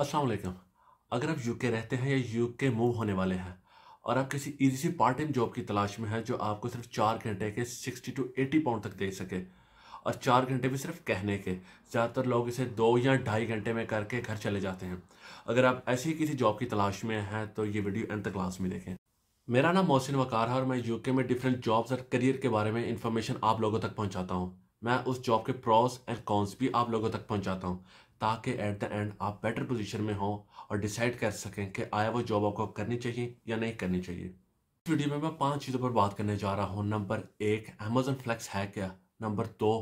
अस्सलाम वालेकुम अगर आप यूके रहते हैं या यूके मूव होने वाले हैं और आप किसी ईजी सी पार्ट टाइम जॉब की तलाश में हैं जो आपको सिर्फ चार घंटे के सिक्सटी टू एटी पाउंड तक दे सके और चार घंटे भी सिर्फ कहने के ज़्यादातर लोग इसे दो या ढाई घंटे में करके घर चले जाते हैं अगर आप ऐसी ही किसी जॉब की तलाश में हैं तो ये वीडियो एंड तक लास्ट में देखें मेरा नाम मोहसिन वकार है और मैं यूके में डिफरेंट जॉब्स और करियर के बारे में इन्फॉर्मेशन आप लोगों तक पहुँचाता हूँ मैं उस जॉब के प्रॉस एंड कॉन्स भी आप लोगों तक पहुंचाता हूँ ताकि एट द एंड आप बेटर पोजीशन में हों और डिसाइड कर सकें कि आया वो जॉब आपको करनी चाहिए या नहीं करनी चाहिए इस वीडियो में मैं पांच चीज़ों पर बात करने जा रहा हूँ नंबर एक अमेजोन फ्लैक्स है क्या नंबर दो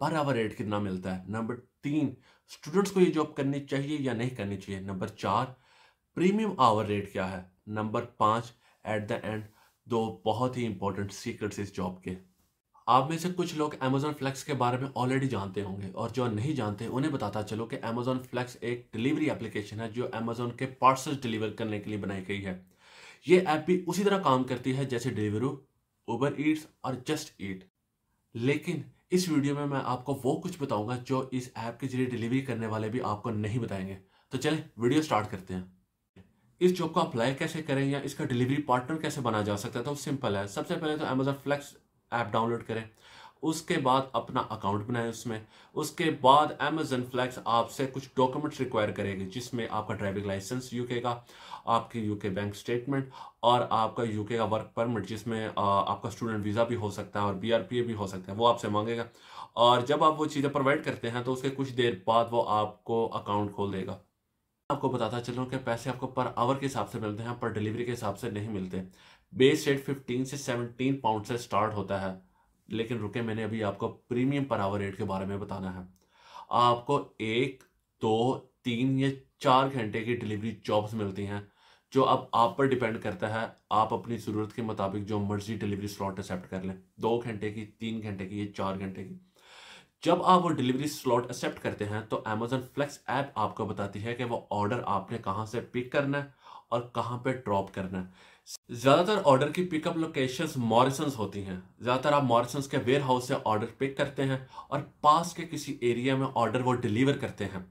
पर आवर रेट कितना मिलता है नंबर तीन स्टूडेंट्स को ये जॉब करनी चाहिए या नहीं करनी चाहिए नंबर चार प्रीमियम आवर रेट क्या है नंबर पाँच एट द एंड दो बहुत ही इंपॉर्टेंट सीक्रेट्स इस जॉब के आप में से कुछ लोग अमेजोन फ्लैक्स के बारे में ऑलरेडी जानते होंगे और जो नहीं जानते उन्हें बताता चलो कि अमेजोन फ्लैक्स एक डिलीवरी एप्लीकेशन है जो अमेजोन के पार्सल डिलीवर करने के लिए बनाई गई है ये ऐप भी उसी तरह काम करती है जैसे डिलीवरू उबर ईट्स और जस्ट ईट लेकिन इस वीडियो में मैं आपको वो कुछ बताऊंगा जो इस ऐप के जरिए डिलीवरी करने वाले भी आपको नहीं बताएंगे तो चले वीडियो स्टार्ट करते हैं इस जॉब को अप्लाई कैसे करें या इसका डिलीवरी पार्टनर कैसे बना जा सकता है तो सिंपल है सबसे पहले तो अमेजोन फ्लैक्स ऐप डाउनलोड करें उसके बाद अपना अकाउंट बनाएं उसमें उसके बाद अमेजन फ्लैक्स आपसे कुछ डॉक्यूमेंट्स रिक्वायर करेगी जिसमें आपका ड्राइविंग लाइसेंस यूके का आपकी यूके बैंक स्टेटमेंट और आपका यूके का वर्क परमिट जिसमें आपका स्टूडेंट वीज़ा भी हो सकता है और बी भी हो सकता है वो आपसे मांगेगा और जब आप वो चीज़ें प्रोवाइड करते हैं तो उसके कुछ देर बाद वो आपको अकाउंट खोल देगा आपको बताता चलूँ कि पैसे आपको पर आवर के हिसाब से मिलते हैं पर डिलीवरी के हिसाब से नहीं मिलते बेस रेट 15 से 17 पाउंड से स्टार्ट होता है लेकिन रुके मैंने अभी आपको प्रीमियम पर आवर रेट के बारे में बताना है आपको एक दो तीन या चार घंटे की डिलीवरी जॉब्स मिलती हैं जो अब आप पर डिपेंड करता है आप अपनी ज़रूरत के मुताबिक जो मर्जी डिलीवरी स्लॉट एक्सेप्ट कर लें दो घंटे की तीन घंटे की या चार घंटे की जब आप वो डिलीवरी स्लॉट एक्सेप्ट करते हैं तो अमेजोन फ्लेक्स ऐप आपको बताती है कि वो ऑर्डर आपने कहाँ से पिक करना है और कहाँ पर ड्रॉप करना है ज्यादातर ऑर्डर की पिकअप लोकेशंस मॉरिसन्स होती हैं ज्यादातर आप मॉरिसन्स के वेयर हाउस से ऑर्डर पिक करते हैं और पास के किसी एरिया में ऑर्डर वो डिलीवर करते हैं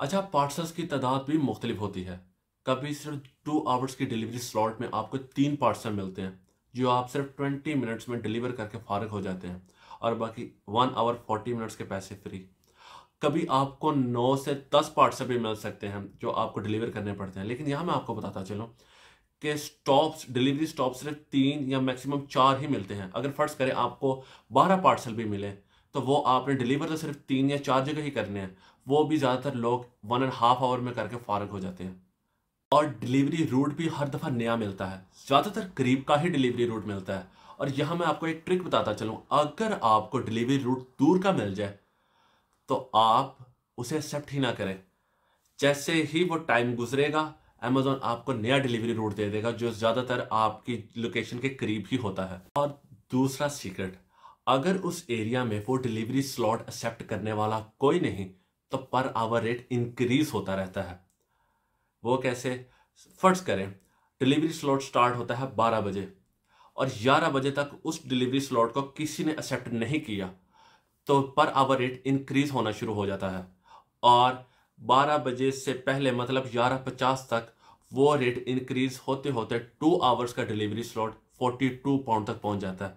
अच्छा पार्सल्स की तादाद भी मुख्तलिफ होती है कभी सिर्फ टू आवर्स की डिलीवरी स्लॉट में आपको तीन पार्सल मिलते हैं जो आप सिर्फ ट्वेंटी मिनट्स में डिलीवर करके फारग हो जाते हैं और बाकी वन आवर फोर्टी मिनट्स के पैसे फ्री कभी आपको नौ से दस पार्सल भी मिल सकते हैं जो आपको डिलीवर करने पड़ते हैं लेकिन यहाँ मैं आपको बताता चलूँ के स्टॉप्स डिलीवरी स्टॉप सिर्फ तीन या मैक्सिमम चार ही मिलते हैं अगर फर्ज करें आपको बारह पार्सल भी मिले तो वो आपने डिलीवर तो सिर्फ तीन या चार जगह ही करने हैं वो भी ज़्यादातर लोग वन एंड हाफ आवर में करके फारग हो जाते हैं और डिलीवरी रूट भी हर दफ़ा नया मिलता है ज़्यादातर करीब का ही डिलीवरी रूट मिलता है और यहाँ मैं आपको एक ट्रिक बताता चलूँ अगर आपको डिलीवरी रूट दूर का मिल जाए तो आप उसे एक्सेप्ट ही ना करें जैसे ही वो टाइम गुजरेगा अमेजोन आपको नया डिलीवरी रूट दे देगा जो ज़्यादातर आपकी लोकेशन के करीब ही होता है और दूसरा सीक्रेट अगर उस एरिया में वो डिलीवरी स्लॉट एक्सेप्ट करने वाला कोई नहीं तो पर आवर रेट इंक्रीज होता रहता है वो कैसे फर्ज करें डिलीवरी स्लॉट स्टार्ट होता है 12 बजे और 11 बजे तक उस डिलीवरी स्लॉट को किसी ने एक्सेप्ट नहीं किया तो पर आवर रेट इंक्रीज होना शुरू हो जाता है और 12 बजे से पहले मतलब ग्यारह पचास तक वो रेट इंक्रीज होते होते टू आवर्स का डिलीवरी स्लॉट 42 पाउंड तक पहुंच जाता है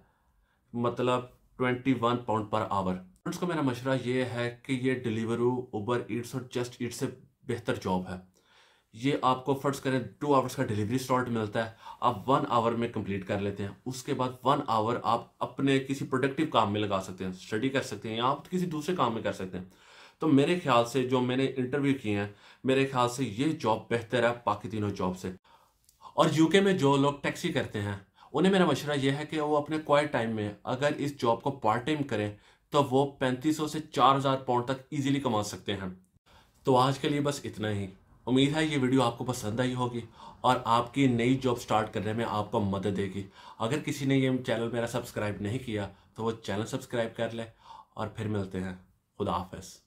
मतलब 21 पाउंड पर आवर फ्रेंड्स को मेरा मशरा ये है कि ये डिलीवरू उबर ईट्स और जस्ट ईट से बेहतर जॉब है ये आपको फर्ज करें टू आवर्स का डिलीवरी स्लॉट मिलता है आप वन आवर में कंप्लीट कर लेते हैं उसके बाद वन आवर आप अपने किसी प्रोडक्टिव काम में लगा सकते हैं स्टडी कर सकते हैं या आप किसी दूसरे काम में कर सकते हैं तो मेरे ख्याल से जो मैंने इंटरव्यू किए हैं मेरे ख्याल से ये जॉब बेहतर है बाकी तीनों जॉब से और यूके में जो लोग टैक्सी करते हैं उन्हें मेरा मशरा यह है कि वो अपने क्वाइट टाइम में अगर इस जॉब को पार्ट टाइम करें तो वो 3500 से 4000 पाउंड तक इजीली कमा सकते हैं तो आज के लिए बस इतना ही उम्मीद है ये वीडियो आपको पसंद आई होगी और आपकी नई जॉब स्टार्ट करने में आपको मदद देगी अगर किसी ने ये चैनल मेरा सब्सक्राइब नहीं किया तो वो चैनल सब्सक्राइब कर ले और फिर मिलते हैं खुदा हाफिज़